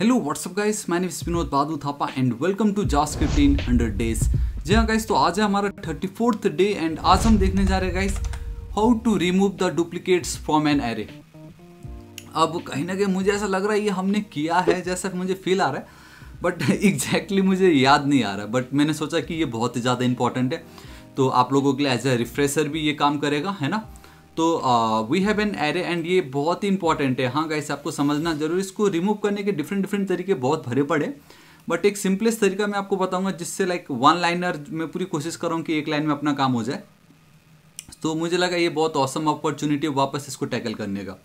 Hello what's up guys मैं name Vinod Badu Thapa and welcome to JS fifteen hundred days जी हाँ guys तो आज है हमारा थर्टी फोर्थ डे एंड आज हम देखने जा रहे हैं guys how to remove the duplicates from an array अब कहीं ना कहीं मुझे ऐसा लग रहा है ये हमने किया है जैसा मुझे फील आ रहा है बट एग्जैक्टली exactly मुझे याद नहीं आ रहा बट मैंने सोचा कि ये बहुत ही ज़्यादा इंपॉर्टेंट है तो आप लोगों के लिए एज ए रिफ्रेशर भी ये काम करेगा है ना तो we have an array and ये बहुत ही इंपॉर्टेंट है हाँ गाइस आपको समझना जरूरी इसको रिमूव करने के डिफरेंट डिफरेंट तरीके बहुत भरे पड़े बट एक सिंपलेस्ट तरीका मैं आपको बताऊंगा जिससे लाइक वन लाइनर मैं पूरी कोशिश कर रहा हूँ कि एक लाइन में अपना काम हो जाए तो मुझे लगा ये बहुत औसम अपॉर्चुनिटी है वापस इसको टैकल करने का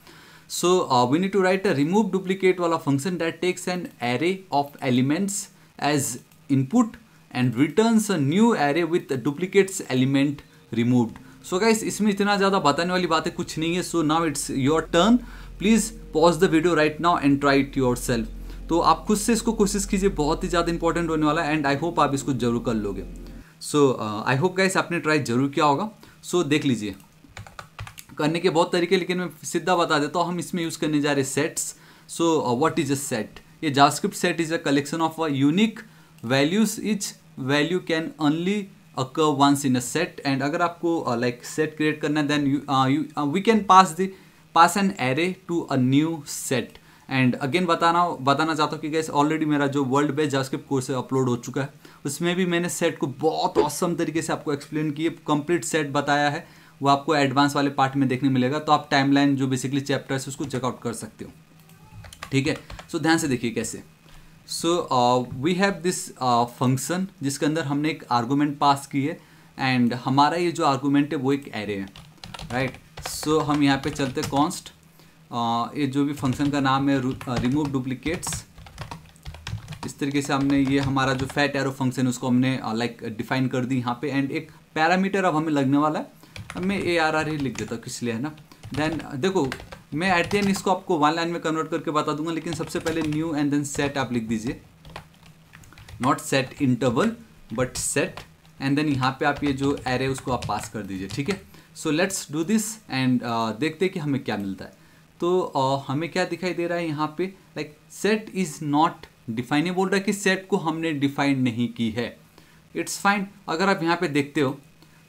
so we need to write a remove duplicate वाला function that takes an array of elements as input and returns a new array with duplicates element removed so guys इसमें इतना ज़्यादा बताने वाली बातें कुछ नहीं है so now it's your turn please pause the video right now and try it yourself तो आप खुद से इसको कोशिश कीजिए बहुत ही ज़्यादा इंपॉर्टेंट होने वाला है एंड आई होप आप इसको जरूर कर लोगे सो आई होप गाइस आपने ट्राई जरूर किया होगा सो so, देख लीजिए करने के बहुत तरीके लेकिन मैं सीधा बता देता हूँ हम इसमें यूज़ करने जा रहे sets so what is a set ये JavaScript set is a collection of a unique values each value can only occur once in a set and अगर आपको uh, like set create करना है then you, uh, you uh, we can pass the pass an array to a new set and again बताना बताना चाहता हूँ कि guys already मेरा जो वर्ल्ड बेस्ट जावास्क्रिप्ट कोर्स है अपलोड हो चुका है उसमें भी मैंने सेट को बहुत औसम तरीके से आपको एक्सप्लेन किए कंप्लीट सेट बताया है वो आपको एडवांस वाले पार्ट में देखने मिलेगा तो आप टाइमलाइन जो बेसिकली चैप्टर्स उसको चेकआउट कर सकते हो ठीक है सो ध्यान से देखिए कैसे so we have this function जिसके अंदर हमने एक आर्गूमेंट पास की है एंड हमारा ये जो आर्गूमेंट है वो एक एरे है राइट right? सो so, हम यहाँ पे चलते कॉन्स्ट uh, ये जो भी फंक्शन का नाम है रिमूव डुप्लीकेट्स uh, इस तरीके से हमने ये हमारा जो फैट एरो फंक्शन उसको हमने लाइक uh, डिफाइन like, कर दी यहाँ पे एंड एक पैरामीटर अब हमें लगने वाला है मैं ए आर आर ही लिख देता हूँ किस लिए है ना देन देखो मैं एट दिन इसको आपको वन लाइन में कन्वर्ट करके बता दूंगा लेकिन सबसे पहले न्यू एंड देन सेट आप लिख दीजिए not set interval but set and then यहाँ पे आप ये जो एरे उसको आप पास कर दीजिए ठीक है so let's do this and देखते हैं कि हमें क्या मिलता है तो uh, हमें क्या दिखाई दे रहा है यहाँ पे like set is not define ये बोल रहा है कि सेट को हमने डिफाइन नहीं की है इट्स फाइन अगर आप यहाँ पे देखते हो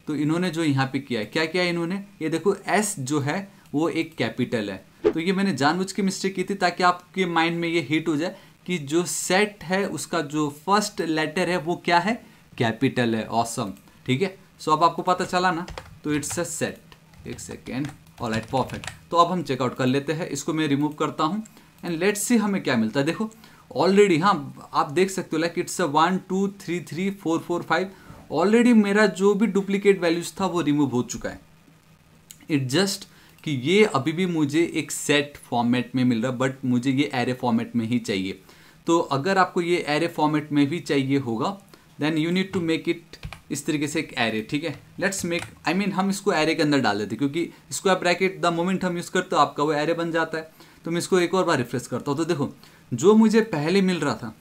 तो इन्होंने जो यहाँ पे किया है क्या किया है इन्होंने ये देखो एस जो है वो एक कैपिटल है तो ये मैंने जानबूझ के मिस्टेक की थी ताकि आपके माइंड में ये हिट हो जाए कि जो सेट है उसका जो फर्स्ट लेटर है वो क्या है कैपिटल है ऑसम ठीक है सो अब आपको पता चला ना तो इट्स अ सेट एक सेकेंड ऑल एट परफेक्ट तो अब हम चेकआउट कर लेते हैं इसको मैं रिमूव करता हूँ एंड लेट्स सी हमें क्या मिलता है देखो ऑलरेडी हाँ आप देख सकते हो like it's a one two three three four four five already मेरा जो भी डुप्लीकेट वैल्यूज था वो रिमूव हो चुका है इट जस्ट कि ये अभी भी मुझे एक सेट फॉर्मेट में मिल रहा बट मुझे ये एरे फॉर्मेट में ही चाहिए तो अगर आपको ये एरे फॉर्मेट में भी चाहिए होगा then you need to make it इस तरीके से एक एरे ठीक है लेट्स मेक आई मीन हम इसको एरे के अंदर डाल देते क्योंकि इसको आप ब्रैकेट द मोमेंट हम यूज़ करते हो आपका वो एरे बन जाता है तो मैं इसको एक और बार रिफ्रेश करता हूँ तो देखो जो मुझे पहले मिल रहा था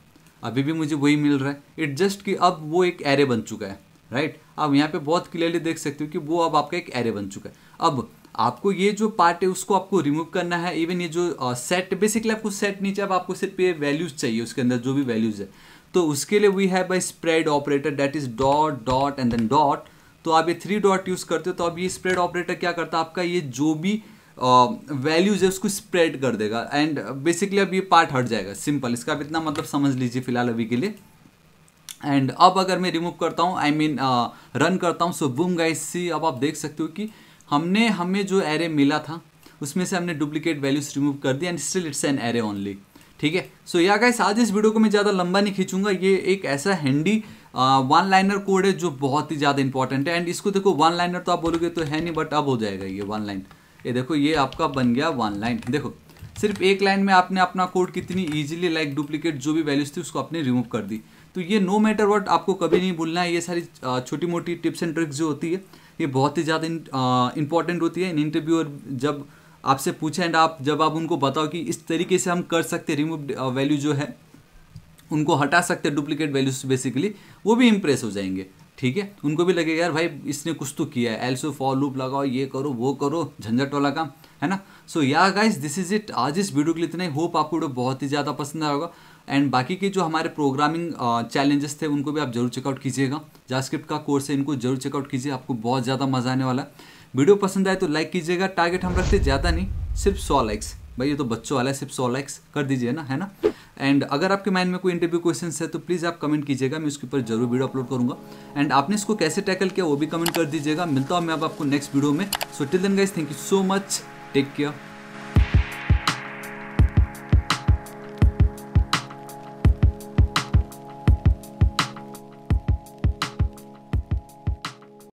अभी भी मुझे वही मिल रहा है इट जस्ट कि अब वो एक एरे बन चुका है राइट right? आप यहाँ पे बहुत क्लियरली देख सकते हो कि वो अब आपका एक एरे बन चुका है अब आपको ये जो पार्ट है उसको आपको रिमूव करना है इवन ये जो सेट बेसिकली आपको सेट नीचे अब आपको सिर्फ ये वैल्यूज चाहिए उसके अंदर जो भी वैल्यूज है तो उसके लिए we have by spread operator that is dot dot and then dot तो आप ये थ्री डॉट यूज़ करते हो तो अब ये स्प्रेड ऑपरेटर क्या करता है आपका ये जो भी वैल्यूज uh, है उसको स्प्रेड कर देगा एंड बेसिकली अब ये पार्ट हट जाएगा सिंपल इसका आप इतना मतलब समझ लीजिए फिलहाल अभी के लिए एंड अब अगर मैं रिमूव करता हूँ आई मीन रन करता हूँ सो बूम गाइस सी अब आप देख सकते हो कि हमने हमें जो एरे मिला था उसमें से हमने डुप्लीकेट वैल्यूज रिमूव कर दिया and still it's an array only ठीक है सो या गाइस आज इस वीडियो को मैं ज़्यादा लंबा नहीं खींचूंगा ये एक ऐसा हैंडी वन लाइनर कोड है जो बहुत ही ज़्यादा इंपॉर्टेंट है एंड इसको देखो वन लाइनर तो आप बोलोगे तो है नहीं बट अब हो जाएगा ये वन लाइन ये देखो ये आपका बन गया वन लाइन देखो सिर्फ एक लाइन में आपने अपना कोड कितनी ईजिली लाइक डुप्लीकेट जो भी वैल्यूज थी उसको आपने रिमूव कर दी तो ये नो मैटर वट आपको कभी नहीं भूलना है ये सारी छोटी मोटी टिप्स एंड ट्रिक्स जो होती है ये बहुत ही ज़्यादा इंपॉर्टेंट होती है इन और जब आपसे पूछें एंड आप जब आप उनको बताओ कि इस तरीके से हम कर सकते रिमूव वैल्यू जो है उनको हटा सकते हैं डुप्लीकेट वैल्यूज बेसिकली वो भी इम्प्रेस हो जाएंगे ठीक है उनको भी लगेगा यार भाई इसने कुछ तो किया है एल्सो फॉर लूप लगाओ ये करो वो करो झंझट वाला काम है ना सो या गाइस दिस इज इट आज इस वीडियो के लिए इतना ही होप आपको वीडियो बहुत ही ज़्यादा पसंद आएगा एंड बाकी के जो हमारे प्रोग्रामिंग चैलेंजेस थे उनको भी आप जरूर चेकआउट कीजिएगा जास्क्रिप्ट का कोर्स है इनको जरूर चेकआउट कीजिए आपको बहुत ज़्यादा मज़ा आने वाला है वीडियो पसंद आए तो लाइक कीजिएगा टारगेट हम रखते ज़्यादा नहीं सिर्फ सौ लाइक्स भाई ये तो बच्चों वाला है सिर्फ सौ लाइक्स कर दीजिए ना है ना एंड अगर आपके माइंड में कोई इंटरव्यू क्वेश्चन है तो प्लीज़ आप कमेंट कीजिएगा मैं उसके ऊपर जरूर वीडियो अपलोड करूँगा एंड आपने इसको कैसे टैकल किया वो भी कमेंट कर दीजिएगा मिलता हूँ मैं अब आपको नेक्स्ट वीडियो में so till then guys thank you so much take care